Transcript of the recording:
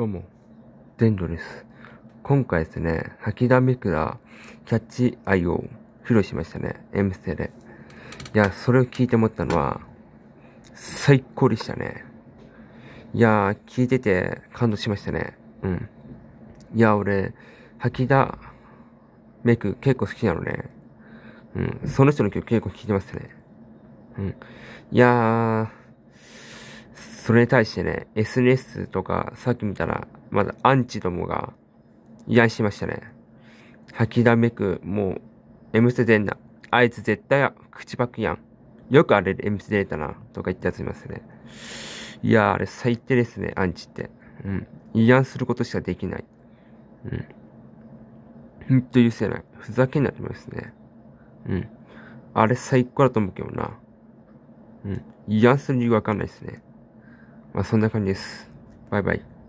どうも、デンドです。今回ですね、吐きだめくらキャッチアイを披露しましたね。M ステで。いや、それを聞いて思ったのは、最高でしたね。いやー、聞いてて感動しましたね。うん。いや、俺、吐きだめく結構好きなのね。うん。その人の曲結構聴いてますね。うん。いやー、それに対してね、SNS とか、さっき見たら、まだアンチどもが、依頼しましたね。吐きだめく、もう、M ステ出んな。あいつ絶対や、口パクやん。よくあれ、M ステ出たな、とか言ったやついますね。いやー、あれ最低ですね、アンチって。うん。違反することしかできない。うん。ほんと許せない。ふざけんなってますね。うん。あれ最高だと思うけどな。うん。違反する理由わかんないですね。まあ、そんな感じです。バイバイ。